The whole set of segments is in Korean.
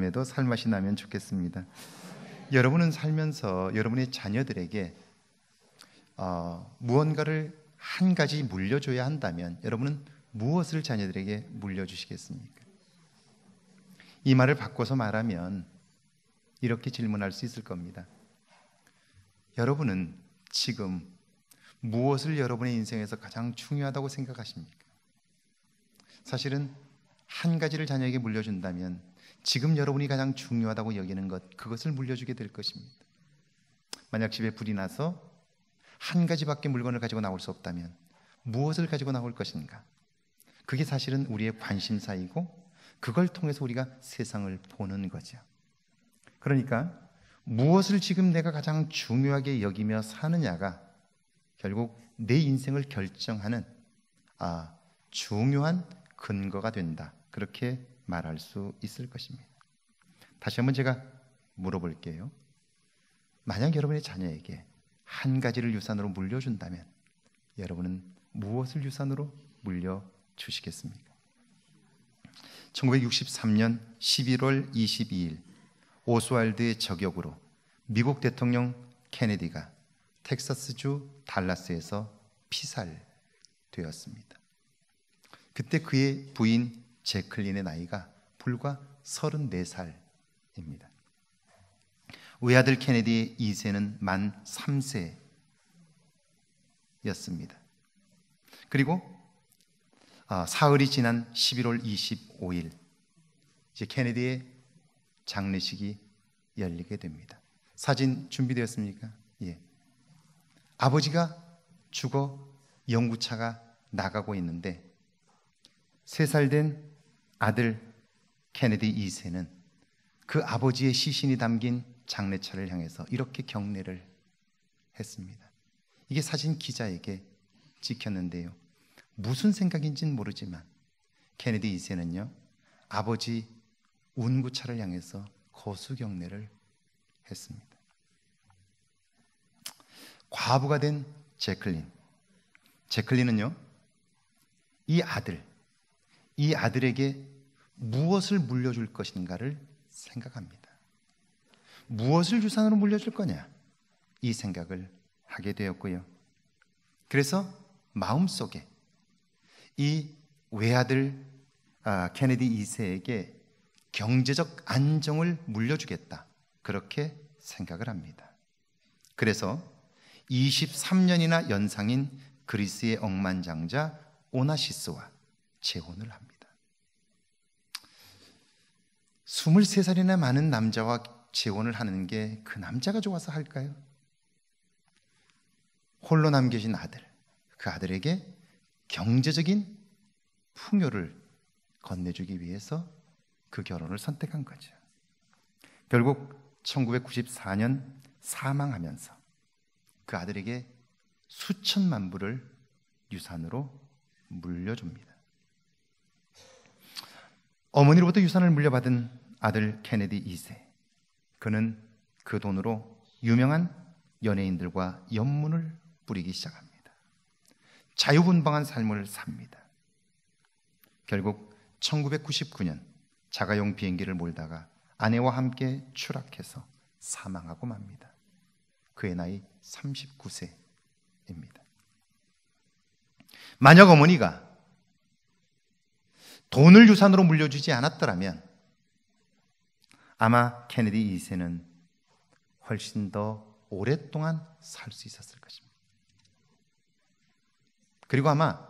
삶에도 살맛이 나면 좋겠습니다. 여러분은 살면서 여러분의 자녀들에게 어, 무언가를 한 가지 물려줘야 한다면 여러분은 무엇을 자녀들에게 물려주시겠습니까? 이 말을 바꿔서 말하면 이렇게 질문할 수 있을 겁니다. 여러분은 지금 무엇을 여러분의 인생에서 가장 중요하다고 생각하십니까? 사실은 한 가지를 자녀에게 물려준다면 지금 여러분이 가장 중요하다고 여기는 것, 그것을 물려주게 될 것입니다. 만약 집에 불이 나서 한 가지밖에 물건을 가지고 나올 수 없다면 무엇을 가지고 나올 것인가? 그게 사실은 우리의 관심사이고 그걸 통해서 우리가 세상을 보는 거죠. 그러니까 무엇을 지금 내가 가장 중요하게 여기며 사느냐가 결국 내 인생을 결정하는 아, 중요한 근거가 된다. 그렇게 말할 수 있을 것입니다. 다시 한번 제가 물어볼게요. 만약 여러분의 자녀에게 한 가지를 유산으로 물려준다면 여러분은 무엇을 유산으로 물려주시겠습니까? 1963년 11월 22일 오스왈드의 저격으로 미국 대통령 케네디가 텍사스주 달라스에서 피살되었습니다. 그때 그의 부인 제클린의 나이가 불과 34살입니다. 외아들 케네디의 2세는 만 3세였습니다. 그리고 아, 사흘이 지난 11월 25일 이제 케네디의 장례식이 열리게 됩니다. 사진 준비되었습니까? 예. 아버지가 죽어 영구차가 나가고 있는데 세살된 아들 케네디 2세는 그 아버지의 시신이 담긴 장례차를 향해서 이렇게 경례를 했습니다. 이게 사진 기자에게 찍혔는데요. 무슨 생각인지는 모르지만 케네디 2세는요. 아버지 운구차를 향해서 거수 경례를 했습니다. 과부가 된 제클린. 제클린은요. 이 아들 이 아들에게 무엇을 물려줄 것인가를 생각합니다. 무엇을 유산으로 물려줄 거냐? 이 생각을 하게 되었고요. 그래서 마음속에 이 외아들 아, 케네디 2세에게 경제적 안정을 물려주겠다. 그렇게 생각을 합니다. 그래서 23년이나 연상인 그리스의 억만장자 오나시스와 재혼을 합니다. 23살이나 많은 남자와 재혼을 하는 게 그 남자가 좋아서 할까요? 홀로 남겨진 아들, 그 아들에게 경제적인 풍요를 건네주기 위해서 그 결혼을 선택한 거죠. 결국 1994년 사망하면서 그 아들에게 수천만 불을 유산으로 물려줍니다. 어머니로부터 유산을 물려받은 아들 케네디 2세. 그는 그 돈으로 유명한 연예인들과 연문을 뿌리기 시작합니다. 자유분방한 삶을 삽니다. 결국 1999년 자가용 비행기를 몰다가 아내와 함께 추락해서 사망하고 맙니다. 그의 나이 39세입니다. 만약 어머니가 돈을 유산으로 물려주지 않았더라면 아마 케네디 2세는 훨씬 더 오랫동안 살 수 있었을 것입니다. 그리고 아마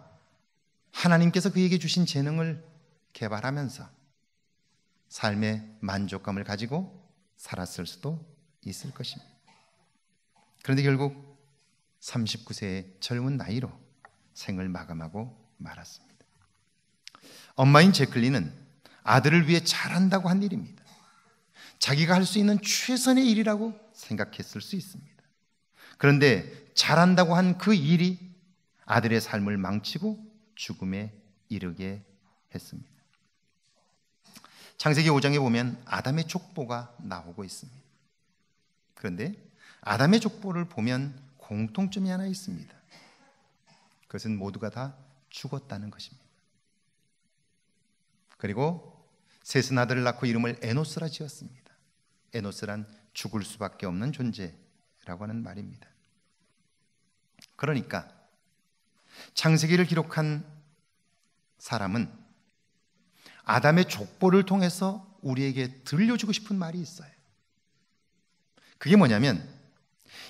하나님께서 그에게 주신 재능을 개발하면서 삶의 만족감을 가지고 살았을 수도 있을 것입니다. 그런데 결국 39세의 젊은 나이로 생을 마감하고 말았습니다. 엄마인 제클린은 아들을 위해 잘한다고 한 일입니다. 자기가 할 수 있는 최선의 일이라고 생각했을 수 있습니다. 그런데 잘한다고 한 그 일이 아들의 삶을 망치고 죽음에 이르게 했습니다. 창세기 5장에 보면 아담의 족보가 나오고 있습니다. 그런데 아담의 족보를 보면 공통점이 하나 있습니다. 그것은 모두가 다 죽었다는 것입니다. 그리고 셋은 아들을 낳고 이름을 에노스라 지었습니다. 에노스란 죽을 수밖에 없는 존재라고 하는 말입니다. 그러니까 창세기를 기록한 사람은 아담의 족보를 통해서 우리에게 들려주고 싶은 말이 있어요. 그게 뭐냐면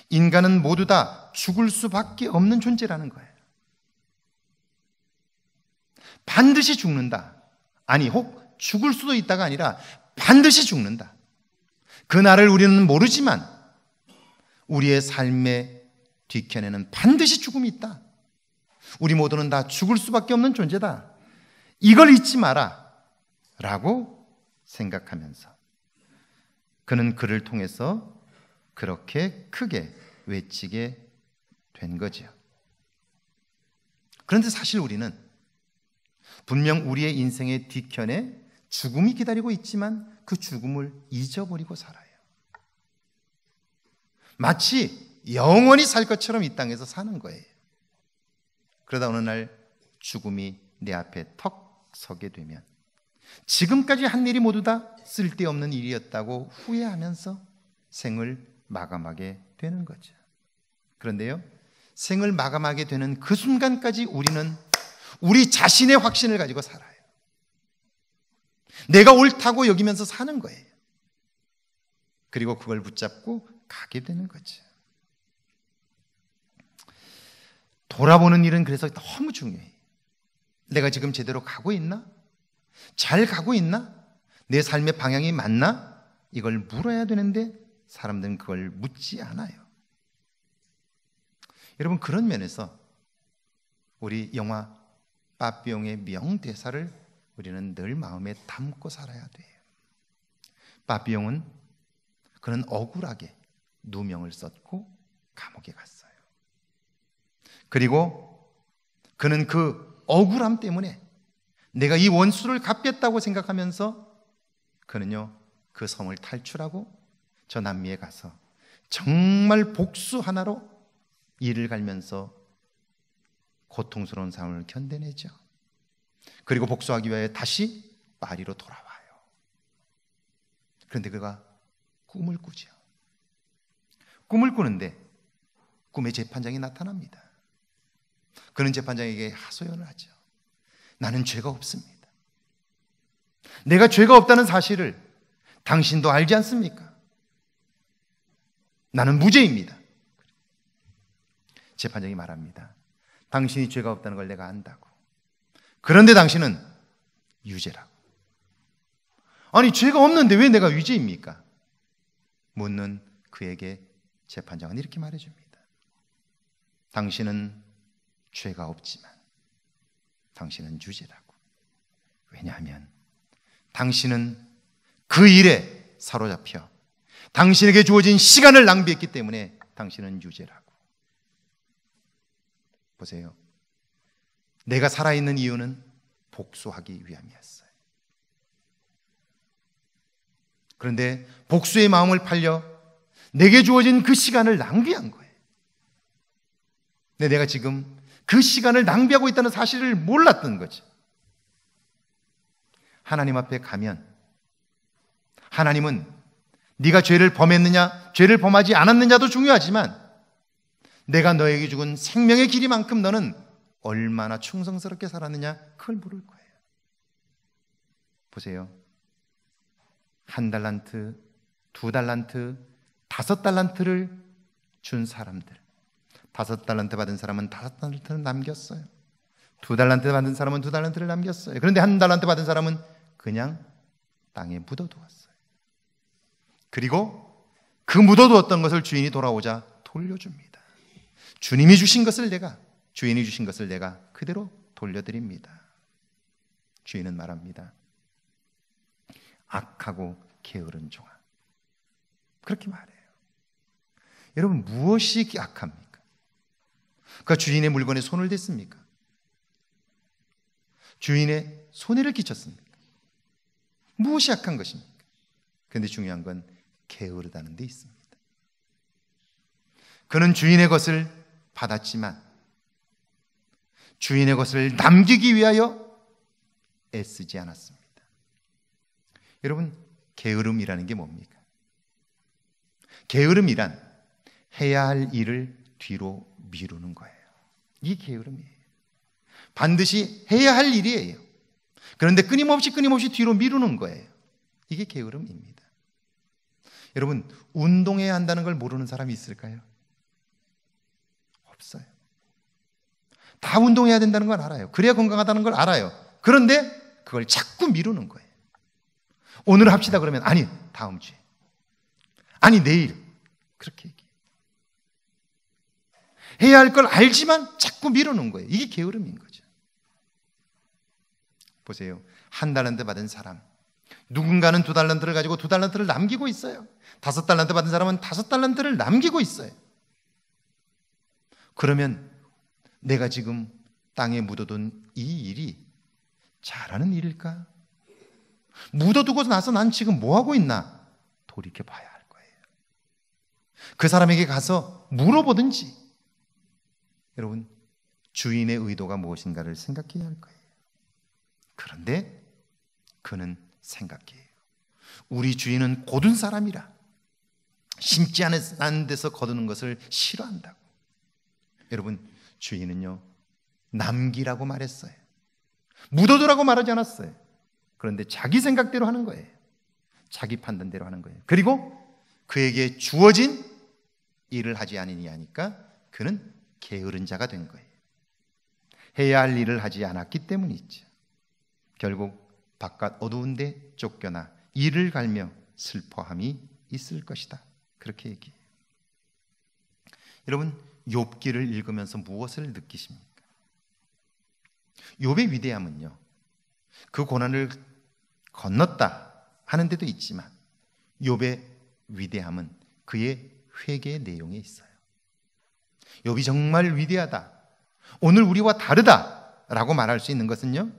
인간은 모두 다 죽을 수밖에 없는 존재라는 거예요. 반드시 죽는다. 아니, 혹 죽을 수도 있다가 아니라 반드시 죽는다. 그날을 우리는 모르지만 우리의 삶의 뒤켠에는 반드시 죽음이 있다. 우리 모두는 다 죽을 수밖에 없는 존재다. 이걸 잊지 마라. 라고 생각하면서 그는 그를 통해서 그렇게 크게 외치게 된거죠 그런데 사실 우리는 분명 우리의 인생의 뒤켠에 죽음이 기다리고 있지만 그 죽음을 잊어버리고 살아. 마치 영원히 살 것처럼 이 땅에서 사는 거예요. 그러다 어느 날 죽음이 내 앞에 턱 서게 되면 지금까지 한 일이 모두 다 쓸데없는 일이었다고 후회하면서 생을 마감하게 되는 거죠. 그런데요, 생을 마감하게 되는 그 순간까지 우리는 우리 자신의 확신을 가지고 살아요. 내가 옳다고 여기면서 사는 거예요. 그리고 그걸 붙잡고 가게 되는 거지. 돌아보는 일은 그래서 너무 중요해. 내가 지금 제대로 가고 있나? 잘 가고 있나? 내 삶의 방향이 맞나? 이걸 물어야 되는데 사람들은 그걸 묻지 않아요. 여러분 그런 면에서 우리 영화 빠삐용의 명대사를 우리는 늘 마음에 담고 살아야 돼요. 빠삐용은 그는 억울하게 누명을 썼고 감옥에 갔어요. 그리고 그는 그 억울함 때문에 내가 이 원수를 갚겠다고 생각하면서 그는요 그 섬을 탈출하고 저 남미에 가서 정말 복수 하나로 일을 갈면서 고통스러운 삶을 견뎌내죠. 그리고 복수하기 위해 다시 마리로 돌아와요. 그런데 그가 꿈을 꾸죠. 꿈을 꾸는데 꿈의 재판장이 나타납니다. 그는 재판장에게 하소연을 하죠. 나는 죄가 없습니다. 내가 죄가 없다는 사실을 당신도 알지 않습니까? 나는 무죄입니다. 재판장이 말합니다. 당신이 죄가 없다는 걸 내가 안다고. 그런데 당신은 유죄라고. 아니, 죄가 없는데 왜 내가 유죄입니까? 묻는 그에게 재판장은 이렇게 말해줍니다. 당신은 죄가 없지만 당신은 유죄라고. 왜냐하면 당신은 그 일에 사로잡혀 당신에게 주어진 시간을 낭비했기 때문에 당신은 유죄라고. 보세요. 내가 살아있는 이유는 복수하기 위함이었어요. 그런데 복수의 마음을 팔려 내게 주어진 그 시간을 낭비한 거예요. 근데 내가 지금 그 시간을 낭비하고 있다는 사실을 몰랐던 거지. 하나님 앞에 가면 하나님은 네가 죄를 범했느냐, 죄를 범하지 않았느냐도 중요하지만 내가 너에게 죽은 생명의 길이만큼 너는 얼마나 충성스럽게 살았느냐 그걸 물을 거예요. 보세요. 한 달란트, 두 달란트, 다섯 달란트를 준 사람들. 다섯 달란트 받은 사람은 다섯 달란트를 남겼어요. 두 달란트 받은 사람은 두 달란트를 남겼어요. 그런데 한 달란트 받은 사람은 그냥 땅에 묻어두었어요. 그리고 그 묻어두었던 것을 주인이 돌아오자 돌려줍니다. 주님이 주신 것을 내가, 주인이 주신 것을 내가 그대로 돌려드립니다. 주인은 말합니다. 악하고 게으른 종아. 그렇게 말해요. 여러분 무엇이 약합니까그 주인의 물건에 손을 댔습니까? 주인의 손해를 끼쳤습니까? 무엇이 악한 것입니까? 그런데 중요한 건 게으르다는 데 있습니다. 그는 주인의 것을 받았지만 주인의 것을 남기기 위하여 애쓰지 않았습니다. 여러분, 게으름이라는 게 뭡니까? 게으름이란 해야 할 일을 뒤로 미루는 거예요. 이 게으름이에요. 반드시 해야 할 일이에요. 그런데 끊임없이 끊임없이 뒤로 미루는 거예요. 이게 게으름입니다. 여러분, 운동해야 한다는 걸 모르는 사람이 있을까요? 없어요. 다 운동해야 된다는 걸 알아요. 그래야 건강하다는 걸 알아요. 그런데 그걸 자꾸 미루는 거예요. 오늘 합시다 그러면 아니, 다음 주에. 아니, 내일. 그렇게 얘기해요. 해야 할 걸 알지만 자꾸 미루는 거예요. 이게 게으름인 거죠. 보세요. 한 달란트 받은 사람. 누군가는 두 달란트를 가지고 두 달란트를 남기고 있어요. 다섯 달란트 받은 사람은 다섯 달란트를 남기고 있어요. 그러면 내가 지금 땅에 묻어둔 이 일이 잘하는 일일까? 묻어두고 나서 난 지금 뭐 하고 있나? 돌이켜 봐야 할 거예요. 그 사람에게 가서 물어보든지 여러분, 주인의 의도가 무엇인가를 생각해야 할 거예요. 그런데 그는 생각해요. 우리 주인은 고든 사람이라 심지 않은 데서 거두는 것을 싫어한다고. 여러분, 주인은요, 남기라고 말했어요. 묻어두라고 말하지 않았어요. 그런데 자기 생각대로 하는 거예요. 자기 판단대로 하는 거예요. 그리고 그에게 주어진 일을 하지 아니니 하니까 그는 게으른 자가 된 거예요. 해야 할 일을 하지 않았기 때문이죠. 결국 바깥 어두운데 쫓겨나 이를 갈며 슬퍼함이 있을 것이다. 그렇게 얘기해요. 여러분 욥기를 읽으면서 무엇을 느끼십니까? 욥의 위대함은요. 그 고난을 건넜다 하는 데도 있지만 욥의 위대함은 그의 회개의 내용에 있어요. 욥이 정말 위대하다. 오늘 우리와 다르다라고 말할 수 있는 것은요.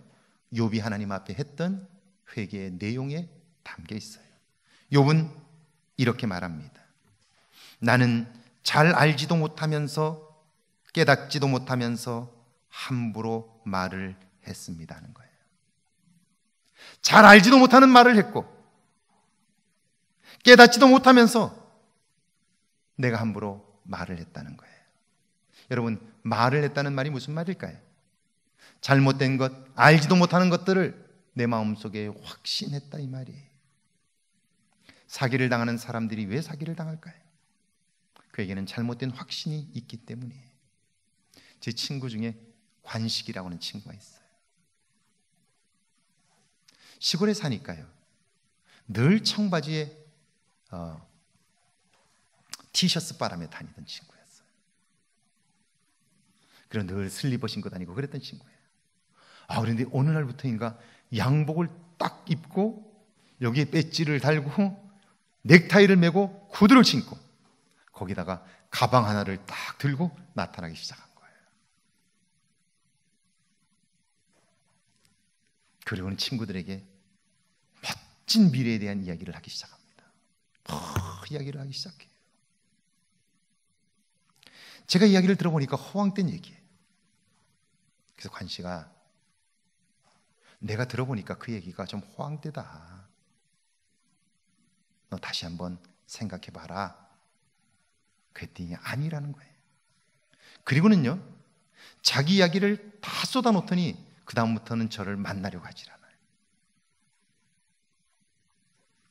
욥이 하나님 앞에 했던 회개의 내용에 담겨 있어요. 욥은 이렇게 말합니다. 나는 잘 알지도 못하면서 깨닫지도 못하면서 함부로 말을 했습니다 하는 거예요. 잘 알지도 못하는 말을 했고 깨닫지도 못하면서 내가 함부로 말을 했다는 거예요. 여러분, 말을 했다는 말이 무슨 말일까요? 잘못된 것, 알지도 못하는 것들을 내 마음속에 확신했다 이 말이에요. 사기를 당하는 사람들이 왜 사기를 당할까요? 그에게는 잘못된 확신이 있기 때문이에요. 제 친구 중에 관식이라고 하는 친구가 있어요. 시골에 사니까요. 늘 청바지에 어, 티셔츠 바람에 다니던 친구예요. 그런 늘 슬리퍼 신고 다니고 그랬던 친구예요. 아, 그런데 오늘날부터인가 양복을 딱 입고 여기에 배지를 달고 넥타이를 메고 구두를 신고 거기다가 가방 하나를 딱 들고 나타나기 시작한 거예요. 그리고는 친구들에게 멋진 미래에 대한 이야기를 하기 시작합니다. 아, 이야기를 하기 시작해요. 제가 이야기를 들어보니까 허황된 얘기예요. 그래서 관 씨가 내가 들어보니까 그 얘기가 좀 호황되다. 너 다시 한번 생각해 봐라. 그랬더니 아니라는 거예요. 그리고는요, 자기 이야기를 다 쏟아놓더니 그다음부터는 저를 만나려고 하질 않아요.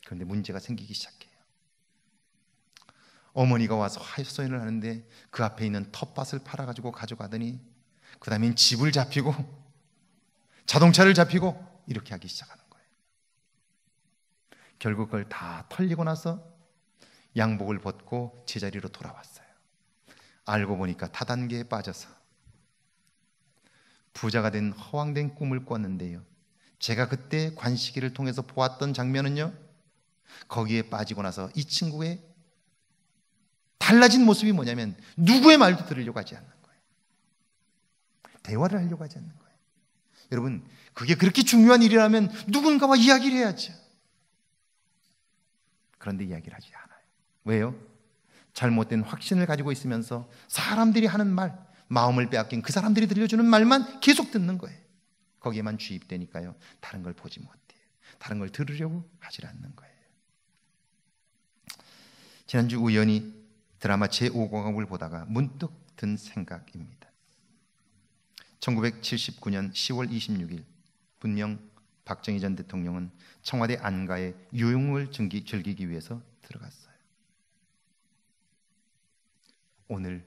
그런데 문제가 생기기 시작해요. 어머니가 와서 하소연을 하는데 그 앞에 있는 텃밭을 팔아가지고 가져가더니 그 다음엔 집을 잡히고 자동차를 잡히고 이렇게 하기 시작하는 거예요. 결국 그걸 다 털리고 나서 양복을 벗고 제자리로 돌아왔어요. 알고 보니까 타단계에 빠져서 부자가 된 허황된 꿈을 꿨는데요. 제가 그때 관식기를 통해서 보았던 장면은요. 거기에 빠지고 나서 이 친구의 달라진 모습이 뭐냐면 누구의 말도 들으려고 하지 않는 대화를 하려고 하지 않는 거예요. 여러분, 그게 그렇게 중요한 일이라면 누군가와 이야기를 해야죠. 그런데 이야기를 하지 않아요. 왜요? 잘못된 확신을 가지고 있으면서 사람들이 하는 말, 마음을 빼앗긴 그 사람들이 들려주는 말만 계속 듣는 거예요. 거기에만 주입되니까요. 다른 걸 보지 못해요. 다른 걸 들으려고 하질 않는 거예요. 지난주 우연히 드라마 제5공항을 보다가 문득 든 생각입니다. 1979년 10월 26일 분명 박정희 전 대통령은 청와대 안가에 유흥을 즐기, 즐기기 위해서 들어갔어요. 오늘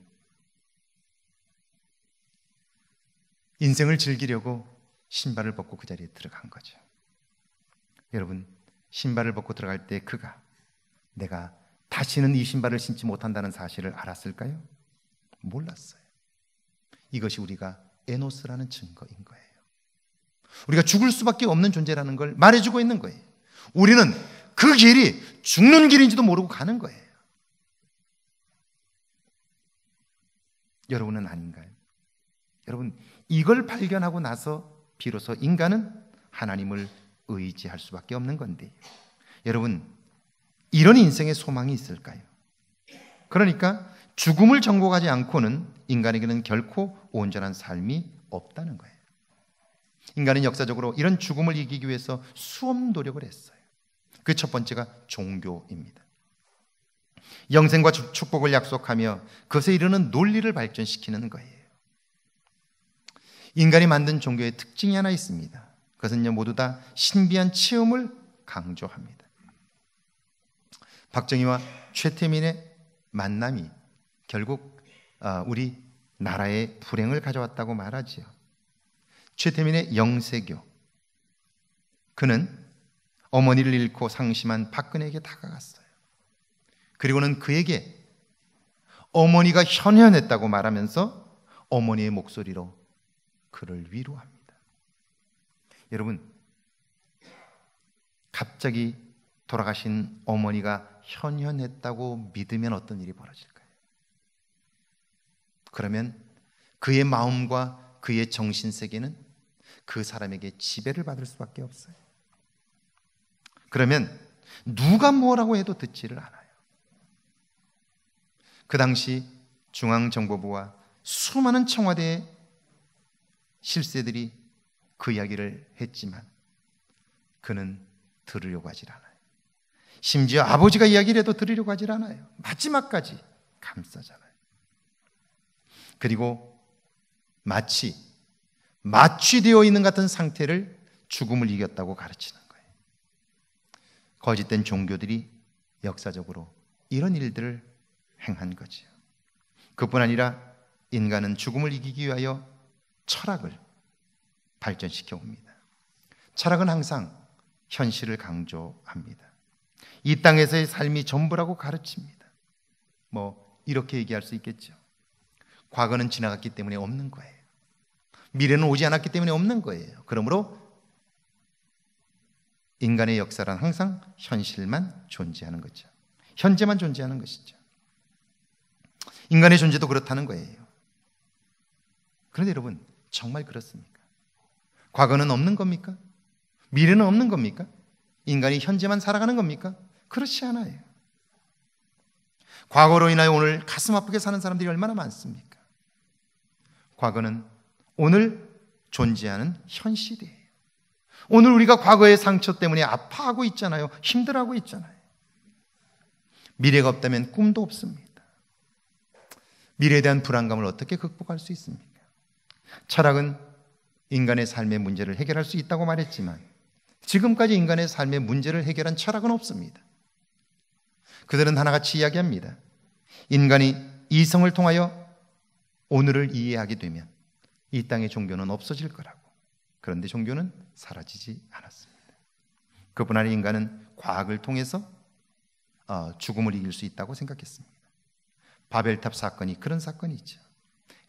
인생을 즐기려고 신발을 벗고 그 자리에 들어간 거죠. 여러분, 신발을 벗고 들어갈 때 그가 내가 다시는 이 신발을 신지 못한다는 사실을 알았을까요? 몰랐어요. 이것이 우리가 에노스라는 증거인 거예요. 우리가 죽을 수밖에 없는 존재라는 걸 말해주고 있는 거예요. 우리는 그 길이 죽는 길인지도 모르고 가는 거예요. 여러분은 아닌가요? 여러분, 이걸 발견하고 나서 비로소 인간은 하나님을 의지할 수밖에 없는 건데, 여러분, 이런 인생의 소망이 있을까요? 그러니까 죽음을 전복하지 않고는 인간에게는 결코 온전한 삶이 없다는 거예요. 인간은 역사적으로 이런 죽음을 이기기 위해서 수험 노력을 했어요. 그 첫 번째가 종교입니다. 영생과 축복을 약속하며 그것에 이르는 논리를 발전시키는 거예요. 인간이 만든 종교의 특징이 하나 있습니다. 그것은요, 모두 다 신비한 체험을 강조합니다. 박정희와 최태민의 만남이 결국 아, 우리 나라의 불행을 가져왔다고 말하지요. 최태민의 영세교. 그는 어머니를 잃고 상심한 박근혜에게 다가갔어요. 그리고는 그에게 어머니가 현현했다고 말하면서 어머니의 목소리로 그를 위로합니다. 여러분, 갑자기 돌아가신 어머니가 현현했다고 믿으면 어떤 일이 벌어질까요? 그러면 그의 마음과 그의 정신 세계는 그 사람에게 지배를 받을 수밖에 없어요. 그러면 누가 뭐라고 해도 듣지를 않아요. 그 당시 중앙정보부와 수많은 청와대의 실세들이 그 이야기를 했지만 그는 들으려고 하질 않아요. 심지어 아버지가 이야기를 해도 들으려고 하질 않아요. 마지막까지 감싸잖아요. 그리고 마치 마취되어 있는 같은 상태를 죽음을 이겼다고 가르치는 거예요. 거짓된 종교들이 역사적으로 이런 일들을 행한 거지요. 그뿐 아니라 인간은 죽음을 이기기 위하여 철학을 발전시켜 옵니다. 철학은 항상 현실을 강조합니다. 이 땅에서의 삶이 전부라고 가르칩니다. 뭐 이렇게 얘기할 수 있겠죠. 과거는 지나갔기 때문에 없는 거예요. 미래는 오지 않았기 때문에 없는 거예요. 그러므로 인간의 역사란 항상 현실만 존재하는 거죠. 현재만 존재하는 것이죠. 인간의 존재도 그렇다는 거예요. 그런데 여러분, 정말 그렇습니까? 과거는 없는 겁니까? 미래는 없는 겁니까? 인간이 현재만 살아가는 겁니까? 그렇지 않아요. 과거로 인하여 오늘 가슴 아프게 사는 사람들이 얼마나 많습니까? 과거는 오늘 존재하는 현실이에요 오늘 우리가 과거의 상처 때문에 아파하고 있잖아요. 힘들어하고 있잖아요. 미래가 없다면 꿈도 없습니다. 미래에 대한 불안감을 어떻게 극복할 수 있습니까? 철학은 인간의 삶의 문제를 해결할 수 있다고 말했지만 지금까지 인간의 삶의 문제를 해결한 철학은 없습니다. 그들은 하나같이 이야기합니다. 인간이 이성을 통하여 오늘을 이해하게 되면 이 땅의 종교는 없어질 거라고. 그런데 종교는 사라지지 않았습니다. 그뿐 아니라 인간은 과학을 통해서 어, 죽음을 이길 수 있다고 생각했습니다. 바벨탑 사건이 그런 사건이죠.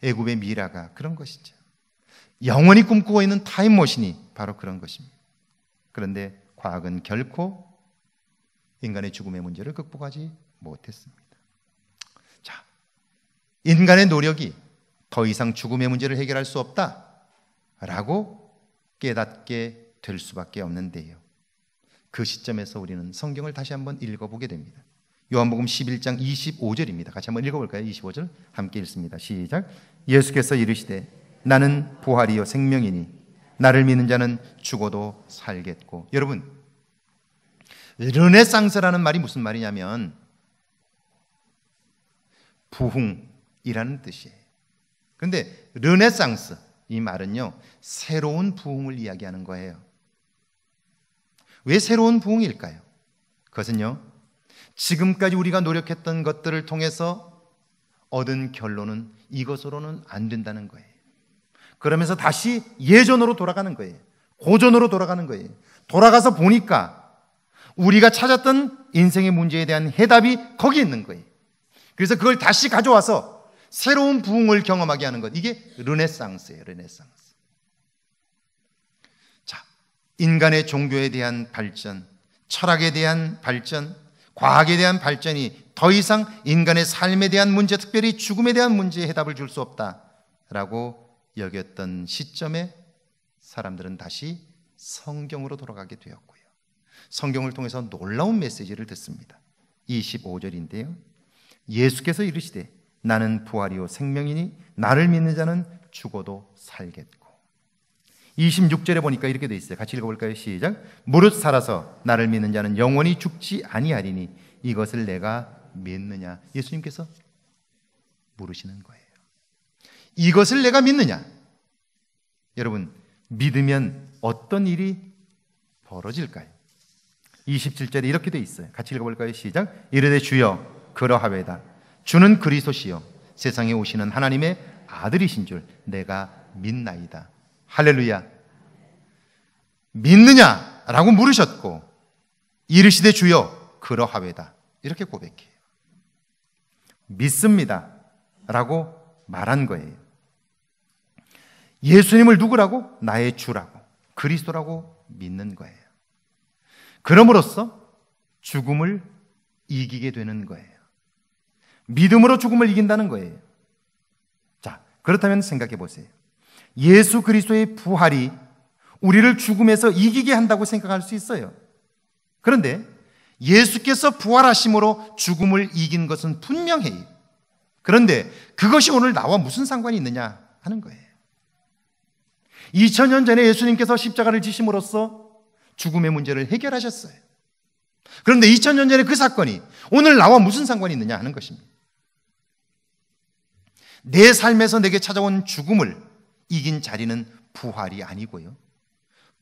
애굽의 미라가 그런 것이죠. 영원히 꿈꾸고 있는 타임머신이 바로 그런 것입니다. 그런데 과학은 결코 인간의 죽음의 문제를 극복하지 못했습니다. 자, 인간의 노력이 더 이상 죽음의 문제를 해결할 수 없다. 라고 깨닫게 될 수밖에 없는데요. 그 시점에서 우리는 성경을 다시 한번 읽어보게 됩니다. 요한복음 11장 25절입니다. 같이 한번 읽어볼까요? 25절 함께 읽습니다. 시작. 예수께서 이르시되 나는 부활이요 생명이니 나를 믿는 자는 죽어도 살겠고 여러분 르네상스라는 말이 무슨 말이냐면 부흥이라는 뜻이에요. 그런데 르네상스 이 말은요 새로운 부흥을 이야기하는 거예요. 왜 새로운 부흥일까요? 그것은요 지금까지 우리가 노력했던 것들을 통해서 얻은 결론은 이것으로는 안 된다는 거예요. 그러면서 다시 예전으로 돌아가는 거예요. 고전으로 돌아가는 거예요. 돌아가서 보니까 우리가 찾았던 인생의 문제에 대한 해답이 거기 있는 거예요. 그래서 그걸 다시 가져와서 새로운 부흥을 경험하게 하는 것. 이게 르네상스예요, 르네상스. 자, 인간의 종교에 대한 발전, 철학에 대한 발전, 과학에 대한 발전이 더 이상 인간의 삶에 대한 문제, 특별히 죽음에 대한 문제에 해답을 줄 수 없다라고 여겼던 시점에 사람들은 다시 성경으로 돌아가게 되었고요. 성경을 통해서 놀라운 메시지를 듣습니다. 25절인데요. 예수께서 이르시되 나는 부활이요 생명이니 나를 믿는 자는 죽어도 살겠고 26절에 보니까 이렇게 돼 있어요. 같이 읽어볼까요? 시작. 무릇 살아서 나를 믿는 자는 영원히 죽지 아니하리니 이것을 내가 믿느냐? 예수님께서 물으시는 거예요. 이것을 내가 믿느냐? 여러분 믿으면 어떤 일이 벌어질까요? 27절에 이렇게 돼 있어요. 같이 읽어볼까요? 시작. 이르되 주여 그러하외다. 주는 그리스도시요 세상에 오시는 하나님의 아들이신 줄 내가 믿나이다. 할렐루야. 믿느냐라고 물으셨고 이르시되 주여 그러하외다. 이렇게 고백해요. 믿습니다. 라고 말한 거예요. 예수님을 누구라고? 나의 주라고. 그리스도라고 믿는 거예요. 그럼으로써 죽음을 이기게 되는 거예요. 믿음으로 죽음을 이긴다는 거예요. 자, 그렇다면 생각해 보세요. 예수 그리스도의 부활이 우리를 죽음에서 이기게 한다고 생각할 수 있어요. 그런데 예수께서 부활하심으로 죽음을 이긴 것은 분명해요. 그런데 그것이 오늘 나와 무슨 상관이 있느냐 하는 거예요. 2000년 전에 예수님께서 십자가를 지심으로써 죽음의 문제를 해결하셨어요. 그런데 2000년 전에 그 사건이 오늘 나와 무슨 상관이 있느냐 하는 것입니다. 내 삶에서 내게 찾아온 죽음을 이긴 자리는 부활이 아니고요.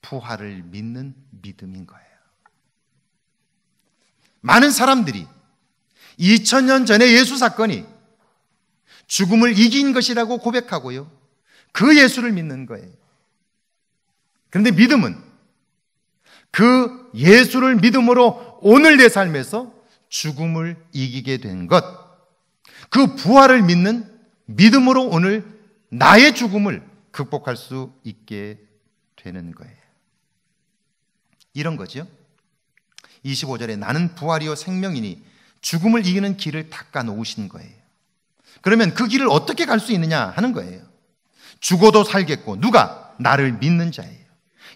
부활을 믿는 믿음인 거예요. 많은 사람들이 2000년 전에 예수 사건이 죽음을 이긴 것이라고 고백하고요. 그 예수를 믿는 거예요. 그런데 믿음은 그 예수를 믿음으로 오늘 내 삶에서 죽음을 이기게 된 것, 그 부활을 믿는 믿음으로 오늘 나의 죽음을 극복할 수 있게 되는 거예요. 이런 거죠. 25절에 나는 부활이요 생명이니 죽음을 이기는 길을 닦아 놓으신 거예요. 그러면 그 길을 어떻게 갈 수 있느냐 하는 거예요. 죽어도 살겠고 누가 나를 믿는 자예요.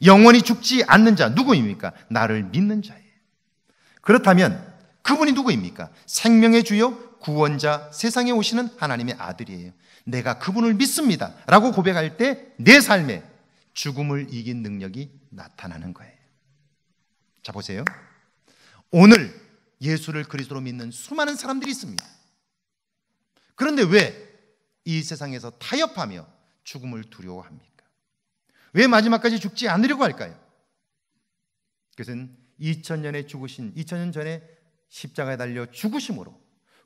영원히 죽지 않는 자 누구입니까? 나를 믿는 자예요. 그렇다면 그분이 누구입니까? 생명의 주요 구원자, 세상에 오시는 하나님의 아들이에요. 내가 그분을 믿습니다. 라고 고백할 때 내 삶에 죽음을 이긴 능력이 나타나는 거예요. 자, 보세요. 오늘 예수를 그리스도로 믿는 수많은 사람들이 있습니다. 그런데 왜 이 세상에서 타협하며 죽음을 두려워합니까? 왜 마지막까지 죽지 않으려고 할까요? 그것은 2000년에 죽으신 2000년 전에 십자가에 달려 죽으심으로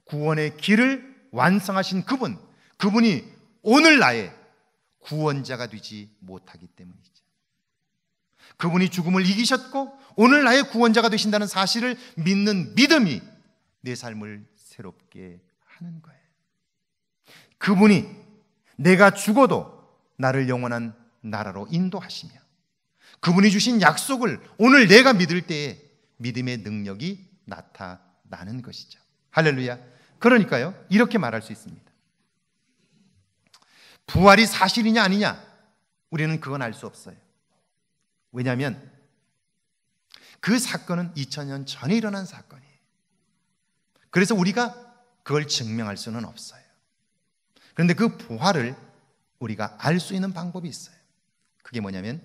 구원의 길을 완성하신 그분, 그분이 오늘 나의 구원자가 되지 못하기 때문이죠. 그분이 죽음을 이기셨고 오늘 나의 구원자가 되신다는 사실을 믿는 믿음이 내 삶을 새롭게 하는 거예요. 그분이 내가 죽어도 나를 영원한 나라로 인도하시며 그분이 주신 약속을 오늘 내가 믿을 때에 믿음의 능력이 나타나는 것이죠. 할렐루야. 그러니까요. 이렇게 말할 수 있습니다. 부활이 사실이냐 아니냐 우리는 그건 알 수 없어요. 왜냐하면 그 사건은 2000년 전에 일어난 사건이에요. 그래서 우리가 그걸 증명할 수는 없어요. 그런데 그 부활을 우리가 알 수 있는 방법이 있어요. 그게 뭐냐면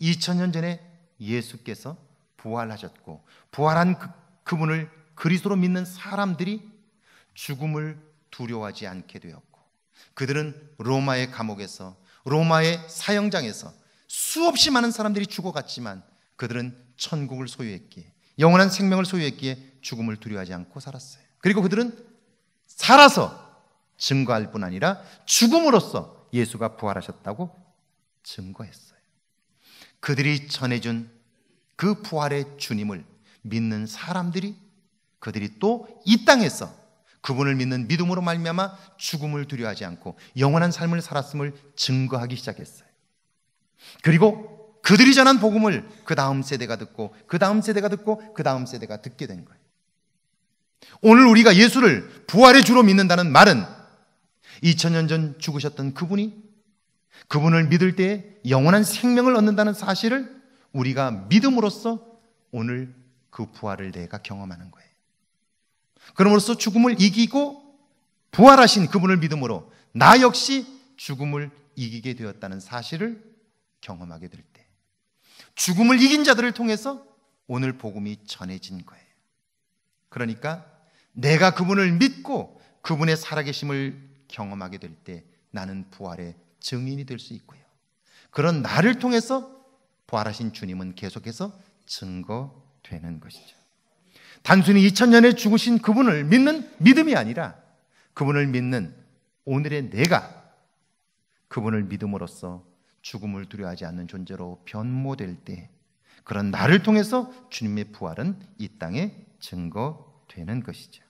2000년 전에 예수께서 부활하셨고 부활한 그, 그분을 그리스도로 믿는 사람들이 죽음을 두려워하지 않게 되었고 그들은 로마의 감옥에서 로마의 사형장에서 수없이 많은 사람들이 죽어갔지만 그들은 천국을 소유했기에 영원한 생명을 소유했기에 죽음을 두려워하지 않고 살았어요. 그리고 그들은 살아서 증거할 뿐 아니라 죽음으로써 예수가 부활하셨다고 증거했어요. 그들이 전해준 그 부활의 주님을 믿는 사람들이 그들이 또 이 땅에서 그분을 믿는 믿음으로 말미암아 죽음을 두려워하지 않고 영원한 삶을 살았음을 증거하기 시작했어요. 그리고 그들이 전한 복음을 그 다음 세대가 듣고 그 다음 세대가 듣고 그 다음 세대가 듣게 된 거예요. 오늘 우리가 예수를 부활의 주로 믿는다는 말은 2000년 전 죽으셨던 그분이 그분을 믿을 때 영원한 생명을 얻는다는 사실을 우리가 믿음으로써 오늘 그 부활을 내가 경험하는 거예요. 그러므로써 죽음을 이기고 부활하신 그분을 믿음으로 나 역시 죽음을 이기게 되었다는 사실을 경험하게 될 때, 죽음을 이긴 자들을 통해서 오늘 복음이 전해진 거예요. 그러니까 내가 그분을 믿고 그분의 살아계심을 경험하게 될 때 나는 부활의 증인이 될 수 있고요. 그런 나를 통해서 부활하신 주님은 계속해서 증거되는 것이죠. 단순히 2000년에 죽으신 그분을 믿는 믿음이 아니라 그분을 믿는 오늘의 내가 그분을 믿음으로써 죽음을 두려워하지 않는 존재로 변모될 때 그런 나를 통해서 주님의 부활은 이 땅에 증거되는 것이죠.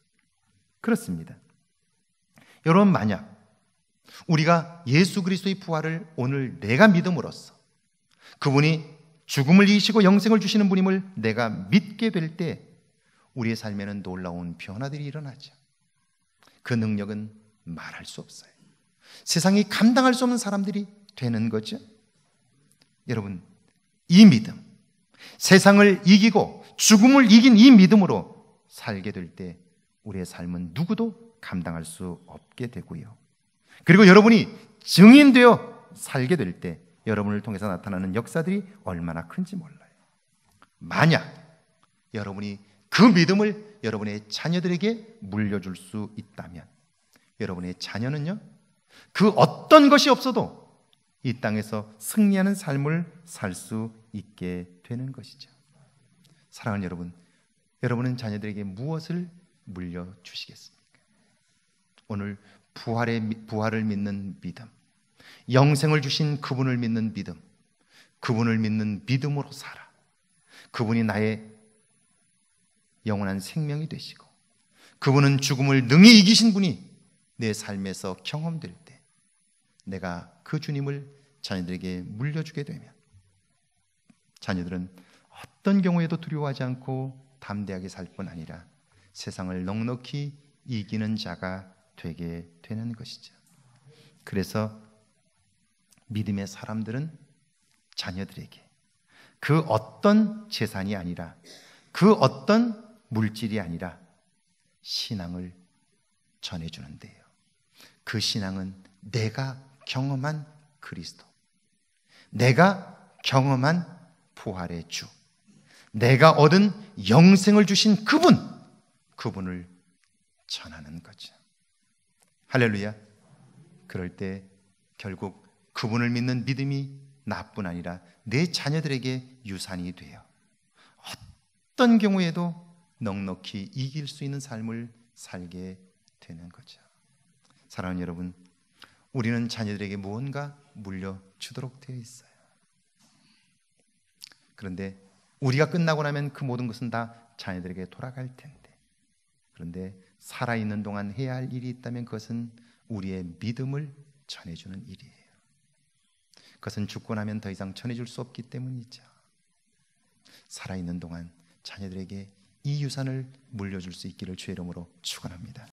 그렇습니다. 여러분 만약 우리가 예수 그리스도의 부활을 오늘 내가 믿음으로써 그분이 죽음을 이기시고 영생을 주시는 분임을 내가 믿게 될때 우리의 삶에는 놀라운 변화들이 일어나죠. 그 능력은 말할 수 없어요. 세상이 감당할 수 없는 사람들이 되는 거죠. 여러분, 이 믿음, 세상을 이기고 죽음을 이긴 이 믿음으로 살게 될 때 우리의 삶은 누구도 감당할 수 없게 되고요. 그리고 여러분이 증인되어 살게 될 때 여러분을 통해서 나타나는 역사들이 얼마나 큰지 몰라요. 만약 여러분이 그 믿음을 여러분의 자녀들에게 물려줄 수 있다면 여러분의 자녀는요, 그 어떤 것이 없어도 이 땅에서 승리하는 삶을 살 수 있게 되는 것이죠. 사랑하는 여러분, 여러분은 자녀들에게 무엇을 물려주시겠습니까? 오늘 부활의, 부활을 믿는 믿음, 영생을 주신 그분을 믿는 믿음, 그분을 믿는 믿음으로 살아. 그분이 나의 영원한 생명이 되시고 그분은 죽음을 능히 이기신 분이 내 삶에서 경험될 때 내가 그 주님을 자녀들에게 물려주게 되면 자녀들은 어떤 경우에도 두려워하지 않고 담대하게 살 뿐 아니라 세상을 넉넉히 이기는 자가 되게 되는 것이죠. 그래서 믿음의 사람들은 자녀들에게 그 어떤 재산이 아니라 그 어떤 물질이 아니라 신앙을 전해주는데요. 그 신앙은 내가 경험한 그리스도, 내가 경험한 부활의 주, 내가 얻은 영생을 주신 그분, 그분을 전하는 거죠. 할렐루야. 그럴 때 결국 그분을 믿는 믿음이 나뿐 아니라 내 자녀들에게 유산이 돼요. 어떤 경우에도 넉넉히 이길 수 있는 삶을 살게 되는 거죠. 사랑하는 여러분, 우리는 자녀들에게 무언가 물려주도록 되어 있어요. 그런데 우리가 끝나고 나면 그 모든 것은 다 자녀들에게 돌아갈 텐데. 그런데 살아있는 동안 해야 할 일이 있다면 그것은 우리의 믿음을 전해주는 일이에요. 그것은 죽고 나면 더 이상 전해줄 수 없기 때문이죠. 살아있는 동안 자녀들에게 이 유산을 물려줄 수 있기를 주의 이름으로 축원합니다.